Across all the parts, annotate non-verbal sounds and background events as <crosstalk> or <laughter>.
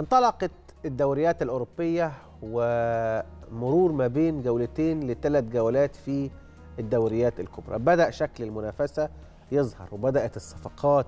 انطلقت الدوريات الأوروبية ومرور ما بين جولتين لثلاث جولات في الدوريات الكبرى بدأ شكل المنافسة يظهر وبدأت الصفقات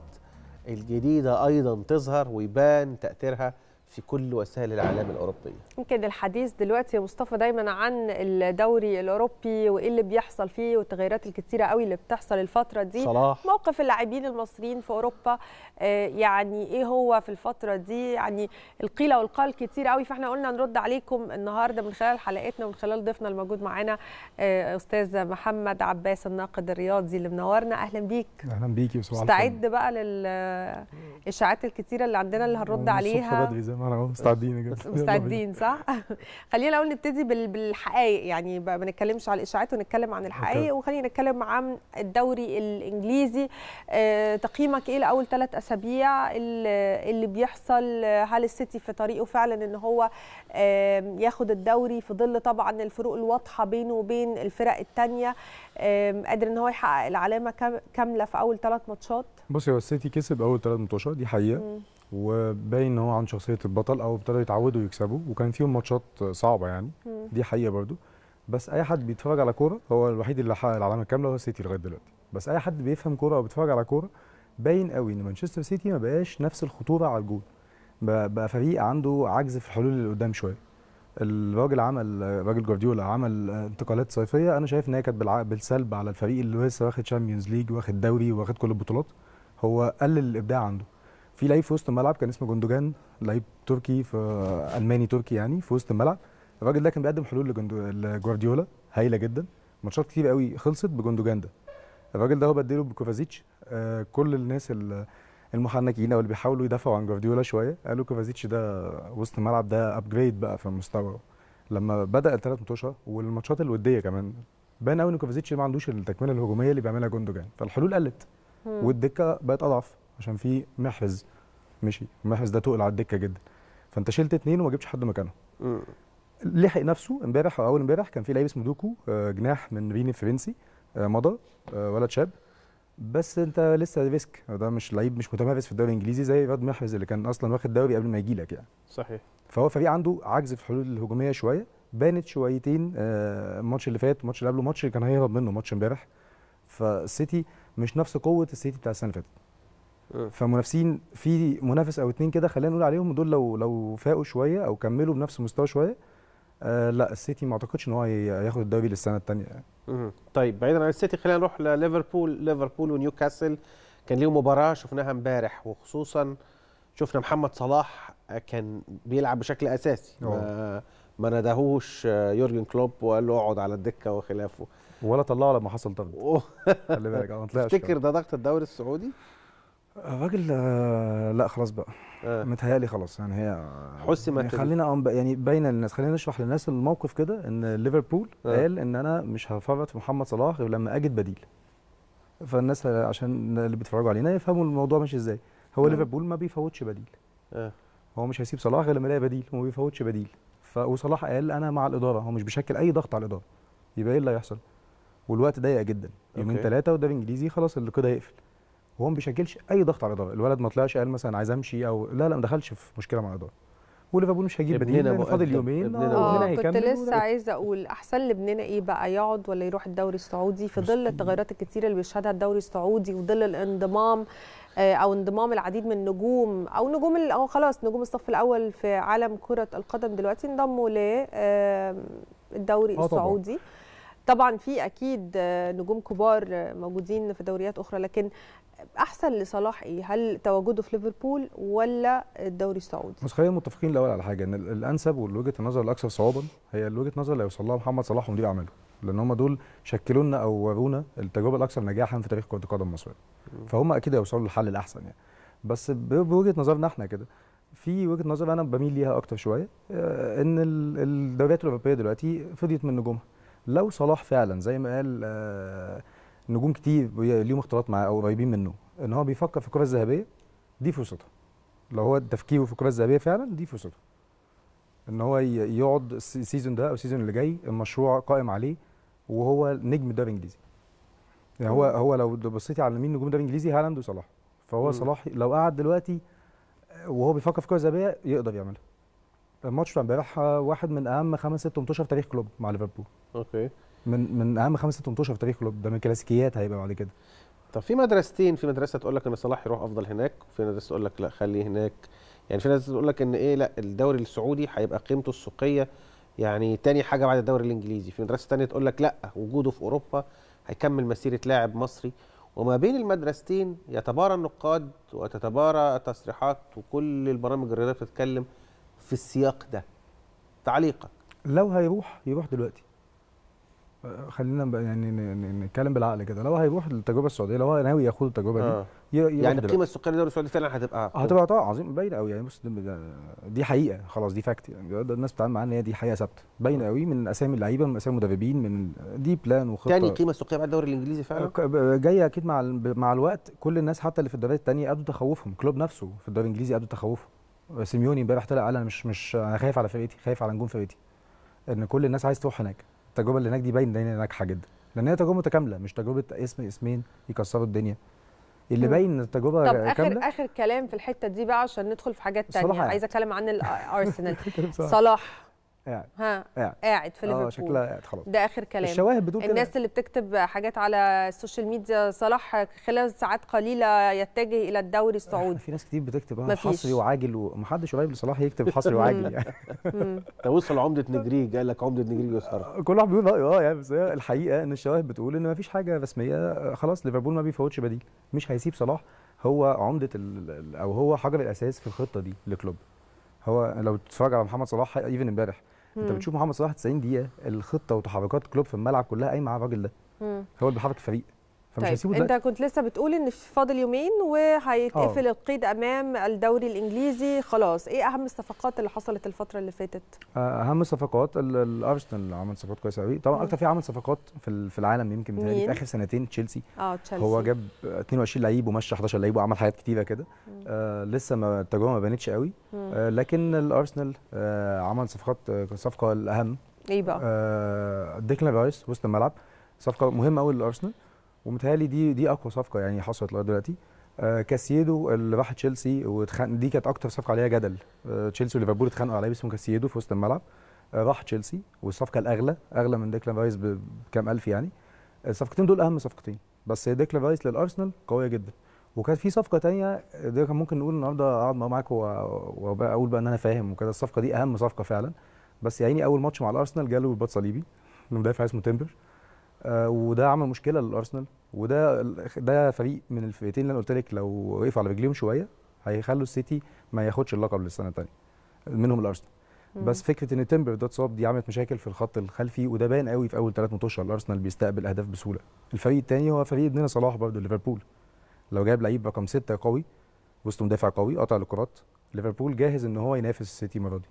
الجديدة أيضا تظهر ويبان تأثيرها في كل وسائل الاعلام الاوروبيه. يمكن الحديث دلوقتي يا مصطفى دايما عن الدوري الاوروبي وايه اللي بيحصل فيه والتغيرات الكثيره قوي اللي بتحصل الفتره دي. صلاح. موقف اللاعبين المصريين في اوروبا آه، يعني ايه هو في الفتره دي يعني القيل والقال كتير قوي فاحنا قلنا نرد عليكم النهارده من خلال حلقتنا ومن خلال ضيفنا الموجود معانا آه، استاذ محمد عباس الناقد الرياضي اللي منورنا اهلا بيك. اهلا بيك يا استاذ استعد بقى للاشاعات الكتيره اللي عندنا اللي هنرد عليها. زي ما النهار اهو مستعدين مستعدين صح؟ <laughs> خلينا الاول نبتدي بالحقائق يعني ما بنتكلمش على الاشاعات ونتكلم عن الحقائق وخلينا نتكلم عن الدوري الانجليزي آه، تقييمك ايه لاول ثلاث اسابيع اللي بيحصل آه، هل السيتي في طريقه فعلا ان هو آه، ياخد الدوري في ظل طبعا الفروق الواضحه بينه وبين الفرق الثانيه قادر ان هو يحقق العلامه كامله في اول ثلاث ماتشات؟ بصي هو السيتي كسب اول ثلاث ماتشات دي حقيقه وباين ان هو عنده شخصيه البطل او ابتدوا يتعودوا يكسبوا وكان فيهم ماتشات صعبه يعني مم. دي حقيقه برضو بس اي حد بيتفرج على كوره هو الوحيد اللي حقق العلامه الكامله هو السيتي لغايه دلوقتي بس اي حد بيفهم كوره او بيتفرج على كوره باين قوي ان مانشستر سيتي ما بقاش نفس الخطوره على الجول بقى فريق عنده عجز في الحلول اللي قدام شويه الراجل عمل راجل جوارديولا عمل انتقالات صيفيه انا شايف ان هي كانت بالسلب على الفريق اللي لسه واخد شامبيونز ليج واخد دوري واخد كل البطولات هو قلل الابداع عنده في لعيب في وسط الملعب كان اسمه جندوجان لعيب تركي في الماني تركي يعني في وسط الملعب الراجل ده كان بيقدم حلول لجوارديولا هايله جدا ماتشات كتير قوي خلصت بجندوجان ده الراجل ده هو بديله بكوفازيتش آه، كل الناس المحنكين او اللي بيحاولوا يدافعوا عن جوارديولا شويه قالوا كوفازيتش ده وسط الملعب ده ابجريد بقى في المستوى لما بدا الثلاث متوشه والماتشات الوديه كمان بان قوي ان كوفازيتش ما عندوش التكمله الهجوميه اللي بيعملها جوندوجان فالحلول قلت والدكه بقت اضعف عشان في محرز مشي محرز ده تقل على الدكه جدا فانت شلت اثنين وما جبتش حد مكانه لحق نفسه امبارح او اول امبارح كان في لعيب اسمه دوكو آه، جناح من ريني فرنسي آه، مضى آه، ولد شاب بس انت لسه ريسك ده مش لعيب مش متمرس في الدوري الانجليزي زي رياض محرز اللي كان اصلا واخد دوري قبل ما يجي لك يعني صحيح فهو فريق عنده عجز في الحلول الهجوميه شويه بانت شويتين الماتش اللي فات الماتش اللي قبله ماتش كان هيهرب منه ماتش امبارح فالسيتي مش نفس قوه السيتي بتاع السنه اللي فاتت فمنافسين في منافس او اتنين كده خلينا نقول عليهم دول لو لو فاقوا شويه او كملوا بنفس المستوى شويه آه لا السيتي ما اعتقدش ان هو هياخد الدوري للسنه الثانيه يعني. طيب بعيدا عن السيتي خلينا نروح لليفربول ليفربول ونيوكاسل كان ليهم مباراه شفناها امبارح وخصوصا شفنا محمد صلاح كان بيلعب بشكل اساسي ما, ما ندهوش آه، يورجن كلوب وقال له اقعد على الدكه وخلافه ولا طلعه لما حصل طرد خلي بالك آه، ما طلعش تفتكر ده ضغط الدوري السعودي الراجل لا خلاص بقى آه. متهيألي خلاص يعني هي حسي يعني خلينا يعني باينه للناس خلينا نشرح للناس الموقف كده ان ليفربول آه. قال ان انا مش هفرط في محمد صلاح غير لما اجد بديل فالناس عشان اللي بيتفرجوا علينا يفهموا الموضوع ماشي ازاي هو آه. ليفربول ما بيفوتش بديل آه. هو مش هيسيب صلاح غير لما يلاقي بديل وما بيفوتش بديل ف وصلاح قال انا مع الاداره هو مش بيشكل اي ضغط على الاداره يبقى ايه اللي هيحصل والوقت ضيق جدا يومين ثلاثه وده بالانجليزي خلاص اللي كده هيقفل وهو ما بيشكلش اي ضغط على الاداره الولد ما طلعش قال مثلا عايز امشي او لا لا ما دخلش في مشكله مع الاداره وليفربول مش هيجيب بديل لان فاضل يومين ابننا آه, آه، كنت لسه عايزه اقول احسن لابننا ايه بقى يقعد ولا يروح الدوري السعودي في ظل التغيرات الكتيره اللي بيشهدها الدوري السعودي وظل الانضمام آه، او انضمام العديد من النجوم او نجوم او خلاص نجوم الصف الاول في عالم كره القدم دلوقتي انضموا للدوري آه، السعودي طبعا في اكيد نجوم كبار موجودين في دوريات اخرى لكن احسن لصلاح ايه هل تواجده في ليفربول ولا الدوري السعودي بس خلينا متفقين الاول على حاجه ان الانسب والوجهه النظر الاكثر صوابا هي الوجهه النظر اللي هيوصل لها محمد صلاح ومدير اعماله لان هم دول شكلوا لنا او ورونا التجربه الاكثر نجاحا في تاريخ كره القدم المصريه فهم اكيد هيوصلوا للحل الاحسن يعني بس بوجهه نظرنا احنا كده في وجهه نظر انا بميل ليها اكتر شويه آه، ان الدوريات الاوروبيه دلوقتي فضيت من نجومها لو صلاح فعلا زي ما قال آه، نجوم كتير ليهم اختلاط معاه او قريبين منه ان هو بيفكر في الكره الذهبيه دي فرصته لو هو تفكيره في الكره الذهبيه فعلا دي فرصته ان هو يقعد السيزون ده او السيزون اللي جاي المشروع قائم عليه وهو نجم الدوري الانجليزي يعني هو هو لو بصيتي على مين نجوم الدوري الانجليزي هالاند وصلاح فهو صلاح لو قعد دلوقتي وهو بيفكر في كره ذهبيه يقدر يعملها الماتش بتاع امبارح آه، واحد من اهم خمس ست في تاريخ كلوب مع ليفربول اوكي من من اهم خمسه انتشر في تاريخ كلوب ده من الكلاسيكيات هيبقى بعد كده طب في مدرستين في مدرسه تقول لك ان صلاح يروح افضل هناك وفي مدرسه تقول لك لا خليه هناك يعني في ناس تقول لك ان ايه لا الدوري السعودي هيبقى قيمته السوقيه يعني تاني حاجه بعد الدوري الانجليزي في مدرسه تانية تقول لك لا وجوده في اوروبا هيكمل مسيره لاعب مصري وما بين المدرستين يتبارى النقاد وتتبارى التصريحات وكل البرامج الرياضيه بتتكلم في السياق ده تعليقك لو هيروح يروح دلوقتي خلينا يعني نتكلم بالعقل كده لو هيروح التجربه السعوديه لو هو ناوي ياخد التجربه دي آه. يعني القيمه السوقيه للدوري السعودي فعلا هتبقى هتبقى طبعا عظيم باينه قوي يعني بص دي حقيقه خلاص دي فاكت يعني الناس بتتعامل معاها ان هي دي حقيقه ثابته باينه قوي آه. من اسامي اللعيبه من اسامي المدربين من دي بلان وخطه تاني القيمه السكانيه بعد الدوري الانجليزي فعلا جايه اكيد مع مع الوقت كل الناس حتى اللي في الدوريات الثانيه قدوا تخوفهم كلوب نفسه في الدوري الانجليزي قدوا تخوفه سيميوني امبارح طلع قال انا مش مش انا خايف على فرقتي خايف على نجوم فرقتي ان كل الناس عايز تروح هناك التجربه اللي هناك دي باينه ان هي ناجحه جدا لان هي تجربه متكامله مش تجربه اسم اسمين يكسروا الدنيا اللي باين ان التجربه طب اخر كاملة. اخر كلام في الحته دي بقى عشان ندخل في حاجات تانية يعني. عايز اتكلم عن الارسنال <laughs> صلاح قاعد ها قاعد, في ليفربول اه شكلها قاعد خلاص ده اخر كلام الشواهد بتقول الناس اللي بتكتب حاجات على السوشيال ميديا صلاح خلال ساعات قليله يتجه الى الدوري آه، السعودي في ناس كتير بتكتب انا آه، حصري وعاجل ومحدش قريب لصلاح يكتب حصري وعاجل يعني ده <laughs> وصل عمده نجريج قال لك عمده نجريج يسهر آه، كل واحد بيقول اه يعني بس الحقيقه ان الشواهد بتقول ان ما فيش حاجه رسميه خلاص ليفربول ما بيفوتش بديل مش هيسيب صلاح هو عمده او هو حجر الاساس في الخطه دي لكلوب هو لو تتفرج على محمد صلاح ايفن امبارح انت بتشوف محمد صلاح 90 دقيقه الخطه وتحركات كلوب في الملعب كلها قايمه على الراجل ده هو اللي بيحرك الفريق فمش طيب هسيبه انت كنت لسه بتقول ان فاضل يومين وهيتقفل آه. القيد امام الدوري الانجليزي خلاص ايه اهم الصفقات اللي حصلت الفتره اللي فاتت آه، اهم الصفقات الارسنال عمل صفقات كويسه قوي طبعا اكتر في عمل صفقات في العالم يمكن في اخر سنتين تشيلسي اه تشيلسي هو جاب 22 لعيب ومشى 11 لعيب وعمل حاجات كتيره كده آه لسه ما التجربه ما بانتش قوي آه لكن الارسنال آه عمل صفقات الصفقه آه، الاهم ايه بقى آه ديكلان رايس وسط الملعب صفقه مهمه قوي للارسنال ومتهيألي دي دي اقوى صفقه يعني حصلت لغايه دلوقتي آه كاسيدو اللي راح تشيلسي واتخان دي كانت اكتر صفقه عليها جدل آه تشيلسي وليفربول اتخانقوا عليه باسم كاسيدو في وسط الملعب آه راح تشيلسي والصفقه الاغلى اغلى من ديكلان رايس بكام الف يعني آه، الصفقتين دول اهم صفقتين بس ديكلان رايس للارسنال قويه جدا وكان في صفقه تانية ده كان ممكن نقول النهارده اقعد معاك واقول بقى ان انا فاهم وكده الصفقه دي اهم صفقه فعلا بس يعني اول ماتش مع الارسنال جاله رباط صليبي المدافع اسمه تمبر آه، وده عمل مشكله للارسنال وده ده فريق من الفرقتين اللي انا قلت لك لو وقفوا على رجليهم شويه هيخلوا السيتي ما ياخدش اللقب للسنه الثانيه منهم الارسنال بس فكره ان تمبر ده اتصاب دي عملت مشاكل في الخط الخلفي وده باين قوي في اول ثلاث متوشه الارسنال بيستقبل اهداف بسهوله الفريق الثاني هو فريق ابننا صلاح برضه ليفربول لو جايب لعيب رقم ستة قوي وسط مدافع قوي قطع الكرات ليفربول جاهز ان هو ينافس السيتي المره دي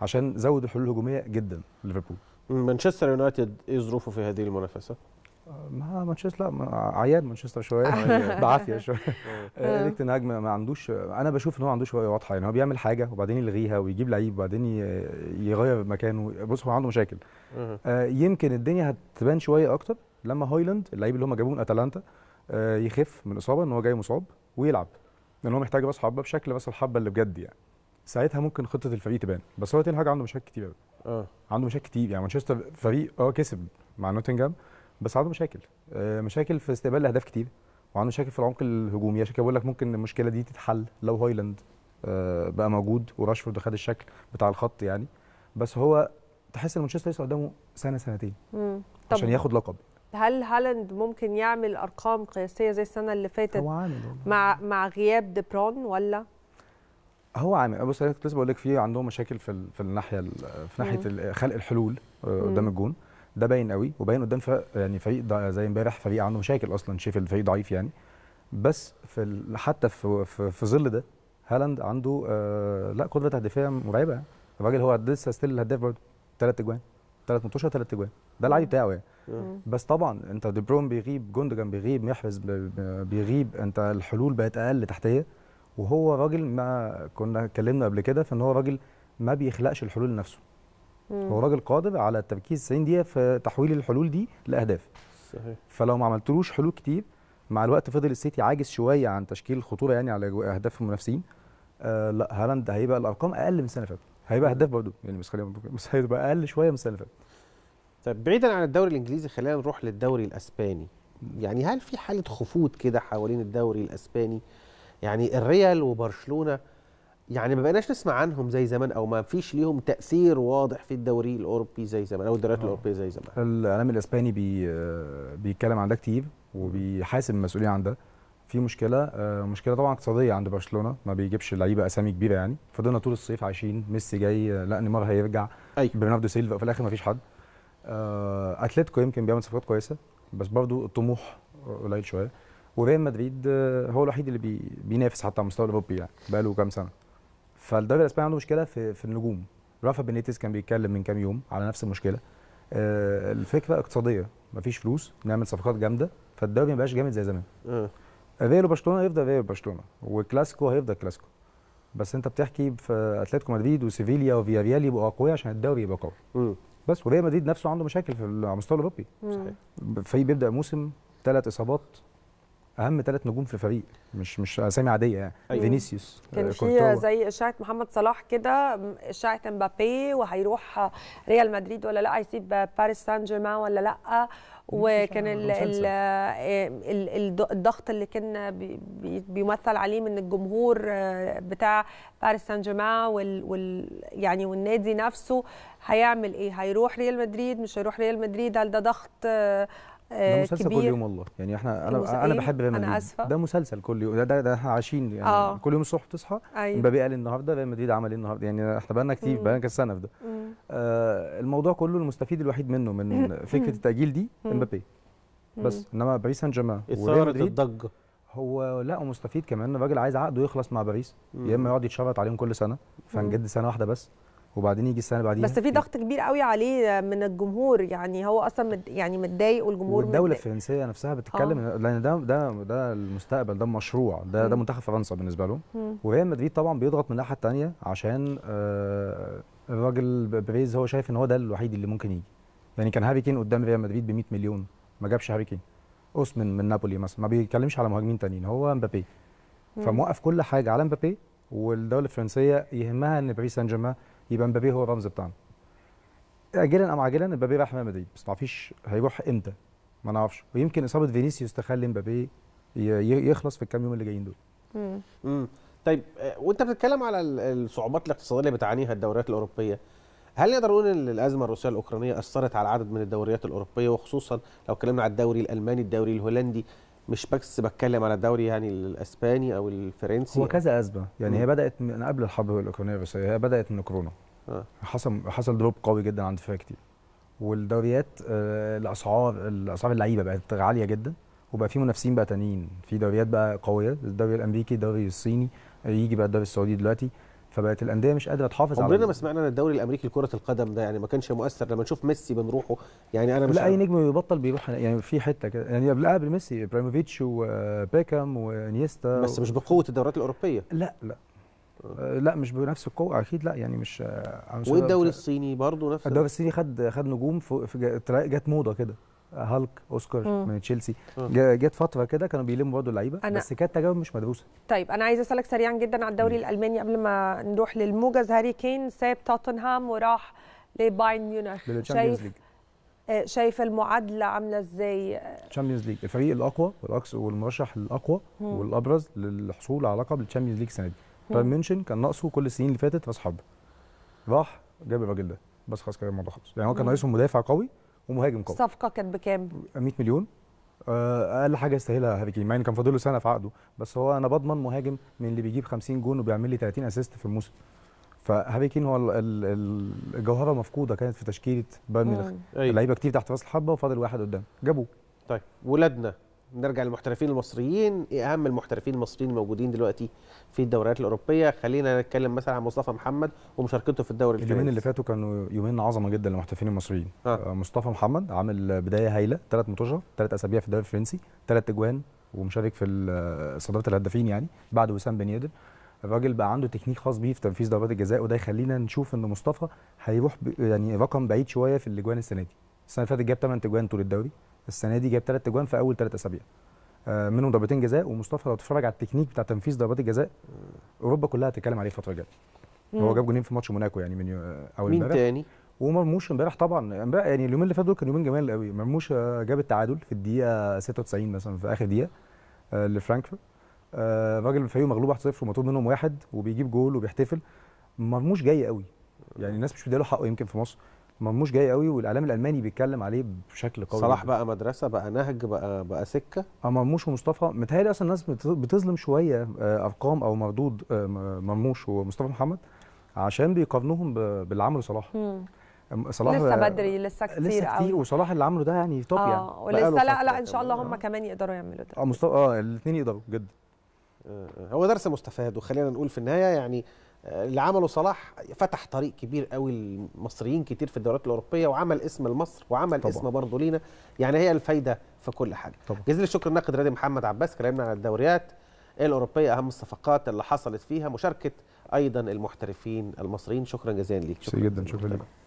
عشان زود الحلول الهجوميه جدا ليفربول مانشستر يونايتد ايه ظروفه في هذه المنافسه؟ ما مانشستر لا عيان مانشستر شويه <laughs> بعافيه شويه ليك <laughs> آه، تنهاج ما عندوش انا بشوف ان هو عنده شويه واضحه يعني هو بيعمل حاجه وبعدين يلغيها ويجيب لعيب وبعدين يغير مكانه بص هو عنده مشاكل آه، يمكن الدنيا هتبان شويه اكتر لما هويلاند اللعيب اللي هم جابوه من اتلانتا آه، يخف من الاصابه ان هو جاي مصاب ويلعب لان هو محتاج بس حبه بشكل بس الحبه اللي بجد يعني ساعتها ممكن خطه الفريق تبان بس هو تنهاج عنده مشاكل كتير قوي اه عنده مشاكل كتير يعني مانشستر فريق اه كسب مع نوتنجهام بس عنده مشاكل آه مشاكل في استقبال الاهداف كتير وعنده مشاكل في العمق الهجومي عشان كده بقول لك ممكن المشكله دي تتحل لو هايلاند آه بقى موجود وراشفورد خد الشكل بتاع الخط يعني بس هو تحس ان مانشستر لسه قدامه سنه سنتين عشان ياخد لقب هل هالاند ممكن يعمل ارقام قياسيه زي السنه اللي فاتت مع مع غياب دي برون ولا هو عامل بص انا كنت بقول لك في عندهم مشاكل في في الناحيه في ناحيه خلق الحلول آه، قدام الجون ده باين قوي وباين قدام فرق يعني فريق زي امبارح فريق عنده مشاكل اصلا شايف الفريق ضعيف يعني بس في حتى في, في, في ظل ده هالاند عنده آه لا قدره تهديفيه مرعبه الراجل هو لسه ستيل الهداف برضه ثلاث اجوان ثلاث ماتشات ثلاث اجوان ده العادي بتاعه يعني بس طبعا انت دي بروم بيغيب جوندجان بيغيب محرز بيغيب انت الحلول بقت اقل تحتيه وهو راجل ما كنا اتكلمنا قبل كده فان هو راجل ما بيخلقش الحلول لنفسه هو راجل قادر على التركيز 90 دقيقه في تحويل الحلول دي لاهداف صحيح فلو ما عملتلوش حلول كتير مع الوقت فضل السيتي عاجز شويه عن تشكيل الخطوره يعني على اهداف المنافسين آه لا هالاند هيبقى الارقام اقل من السنه اللي فاتت هيبقى اهداف برضه يعني مش خلينا بس هيبقى اقل شويه من السنه اللي فاتت طيب بعيدا عن الدوري الانجليزي خلينا نروح للدوري الاسباني يعني هل في حاله خفوت كده حوالين الدوري الاسباني يعني الريال وبرشلونه يعني ما بقيناش نسمع عنهم زي زمان او ما فيش ليهم تاثير واضح في الدوري الاوروبي زي زمان او الدوريات آه. الاوروبيه زي زمان الاعلام الاسباني بي آه، بيتكلم عن ده كتير وبيحاسب المسؤوليه عن ده في مشكله آه، مشكله طبعا اقتصاديه عند برشلونه ما بيجيبش لعيبه اسامي كبيره يعني فضلنا طول الصيف عايشين ميسي جاي لا نيمار هيرجع أيوة. برناردو سيلفا في الاخر ما فيش حد اتلتيكو يمكن بيعمل صفقات كويسه بس برضو الطموح قليل شويه وريال مدريد آه، هو الوحيد اللي بي بينافس حتى على المستوى الاوروبي يعني بقى له كام سنه فالدوري الاسباني عنده مشكله في, في النجوم رافا بينيتس كان بيتكلم من كام يوم على نفس المشكله آه الفكره اقتصاديه مفيش فلوس نعمل صفقات جامده فالدوري ما بقاش جامد زي زمان آه. ريال وبرشلونه هيفضل ريال وبرشلونه والكلاسيكو هيفضل كلاسيكو بس انت بتحكي في اتلتيكو مدريد وسيفيليا وفياريال يبقوا اقوياء عشان الدوري يبقى قوي بس وريال مدريد نفسه عنده مشاكل في المستوى الاوروبي صحيح الفريق بيبدا موسم ثلاث اصابات اهم ثلاث نجوم في الفريق مش مش اسامي عاديه يعني أيوة. فينيسيوس كان آه، في زي اشاعه محمد صلاح كده اشاعه مبابي وهيروح ريال مدريد ولا لا هيسيب باريس سان جيرمان ولا لا وكان الـ الـ الـ الضغط اللي كان بيمثل عليه من الجمهور آه، بتاع باريس سان جيرمان وال, وال يعني والنادي نفسه هيعمل ايه هيروح ريال مدريد مش هيروح ريال مدريد هل ده ضغط آه، ده آه، مسلسل كبير كل يوم والله يعني احنا انا انا إيه؟ بحب ريال مدريد ده مسلسل كل يوم ده ده, ده احنا عايشين يعني آه. كل يوم الصبح بتصحى أيوة. مبابي قال النهارده ريال مدريد عمل ايه النهارده يعني احنا بقالنا كتير بقالنا كذا سنه في ده آه الموضوع كله المستفيد الوحيد منه من فكره التاجيل دي امبابي بس انما باريس سان جيرمان وريال الضجه هو لا مستفيد كمان الراجل عايز عقده يخلص مع باريس يا اما يقعد يتشرط عليهم كل سنه فنجد سنه واحده بس وبعدين يجي السنه بعديها بس في ضغط كبير قوي عليه من الجمهور يعني هو اصلا مد يعني متضايق والجمهور والدوله الفرنسيه نفسها بتتكلم آه. لان ده ده ده المستقبل ده مشروع ده ده منتخب فرنسا بالنسبه لهم وريال مدريد طبعا بيضغط من الناحيه الثانيه عشان آه الراجل بريز هو شايف ان هو ده الوحيد اللي ممكن يجي يعني كان هاري كين قدام ريال مدريد ب 100 مليون ما جابش هاري كين اوسمن من نابولي مثلا ما بيتكلمش على مهاجمين تانيين هو مبابي فموقف كل حاجه على مبابي والدوله الفرنسيه يهمها ان باريس سان جيرمان يبقى مبابي هو الرمز بتاعنا اجلا ام عاجلا مبابي راح ريال مدريد بس ما فيش هيروح امتى ما نعرفش ويمكن اصابه فينيسيوس تخلي مبابي يخلص في الكام يوم اللي جايين دول امم طيب آه، وانت بتتكلم على الصعوبات الاقتصاديه اللي بتعانيها الدوريات الاوروبيه هل نقدر نقول ان الازمه الروسيه الاوكرانيه اثرت على عدد من الدوريات الاوروبيه وخصوصا لو اتكلمنا على الدوري الالماني الدوري الهولندي مش بس بتكلم على الدوري يعني الاسباني او الفرنسي هو كذا ازمه يعني مم. هي بدات من قبل الحرب الاوكرانيه الروسيه هي بدات من كورونا آه. حصل حصل دروب قوي جدا عند فرق كتير والدوريات آه الاسعار الاسعار اللعيبه بقت عاليه جدا وبقى في منافسين بقى تانيين في دوريات بقى قويه الدوري الامريكي الدوري الصيني يجي بقى الدوري السعودي دلوقتي فبقت الانديه مش قادره تحافظ على عمرنا ما سمعنا ان الدوري الامريكي لكره القدم ده يعني ما كانش مؤثر لما نشوف ميسي بنروحه يعني انا مش لا اي نجم بيبطل بيروح يعني في حته كده يعني قبل قبل ميسي ابراهيموفيتش وبيكام وانيستا بس و... مش بقوه الدورات الاوروبيه لا لا آه، لا مش بنفس القوه اكيد لا يعني مش آه، والدوري الصيني برضه نفس الدوري الصيني خد خد نجوم في جت موضه كده هالك اوسكار مم. من تشيلسي جت فتره كده كانوا بيلموا برضه اللعيبه بس كانت تجاوب مش مدروسه طيب انا عايزه اسالك سريعا جدا على الدوري مم. الالماني قبل ما نروح للموجز هاري كين ساب توتنهام وراح لبايرن ميونخ شايف آه، شايف المعادله عامله ازاي تشامبيونز ليج الفريق الاقوى والاكس والمرشح الاقوى مم. والابرز للحصول على لقب التشامبيونز ليج السنه دي بايرن ميونخ كان ناقصه كل السنين اللي فاتت راس حرب راح جاب الراجل ده بس خلاص كده الموضوع خلص يعني هو كان ناقصه مدافع قوي ومهاجم قوي الصفقه كانت بكام 100 مليون آه، اقل حاجه يستاهلها هاري كين مع ان كان فاضل له سنه في عقده بس هو انا بضمن مهاجم من اللي بيجيب 50 جون وبيعمل لي 30 اسيست في الموسم فهاري كين هو الجوهره مفقوده كانت في تشكيله بايرن ميونخ أيوه. لعيبه كتير تحت راس الحبه وفاضل واحد قدام جابوه طيب ولادنا نرجع للمحترفين المصريين ايه اهم المحترفين المصريين الموجودين دلوقتي في الدوريات الاوروبيه خلينا نتكلم مثلا عن مصطفى محمد ومشاركته في الدوري الفرنسي اليومين اللي فاتوا كانوا يومين عظمه جدا للمحترفين المصريين آه. آه، مصطفى محمد عامل بدايه هايله ثلاث ماتشات ثلاث اسابيع في الدوري الفرنسي ثلاث اجوان ومشارك في صداره الهدافين يعني بعد وسام بن يدر الراجل بقى عنده تكنيك خاص بيه في تنفيذ ضربات الجزاء وده يخلينا نشوف ان مصطفى هيروح يعني رقم بعيد شويه في الاجوان السنه دي السنه اللي فاتت جاب 8 اجوان طول الدوري السنه دي جاب ثلاث اجوان في اول ثلاث اسابيع آه، منهم ضربتين جزاء ومصطفى لو تتفرج على التكنيك بتاع تنفيذ ضربات الجزاء اوروبا كلها هتتكلم عليه الفتره الجايه هو جاب جونين في ماتش موناكو يعني من آه، اول امبارح مين تاني ومرموش امبارح طبعا امبارح يعني اليومين اللي فاتوا دول كانوا يومين جمال قوي مرموش آه، جاب التعادل في الدقيقه 96 مثلا في اخر دقيقه لفرانكفورت الراجل الفيوم مغلوب 1-0 ومطلوب منهم واحد وبيجيب جول وبيحتفل مرموش جاي قوي يعني الناس مش مديله حقه يمكن في مصر مرموش جاي قوي والاعلام الالماني بيتكلم عليه بشكل قوي صلاح بقى مدرسه بقى نهج بقى بقى سكه اه مرموش ومصطفى متهيألي اصلا الناس بتظلم شويه آه، ارقام او مردود آه، مرموش ومصطفى محمد عشان بيقارنوهم باللي عمله صلاح صلاح لسه بدري لسه كتير لسه كتير أو. وصلاح اللي عمله ده يعني توب يعني اه ولسه لا لا يعني. ان شاء الله هم كمان يقدروا يعملوا ده اه مصطفى اه الاثنين يقدروا جدا آه، هو درس مستفاد وخلينا نقول في النهايه يعني اللي عمله صلاح فتح طريق كبير قوي لمصريين كتير في الدوريات الاوروبيه وعمل اسم لمصر وعمل طبعا. اسم برضه لينا يعني هي الفايده في كل حاجه طبعا. جزيل الشكر الناقد رادي محمد عباس كلامنا على الدوريات الاوروبيه اهم الصفقات اللي حصلت فيها مشاركه ايضا المحترفين المصريين شكرا جزيلا ليك شكرا جدا شكرا لك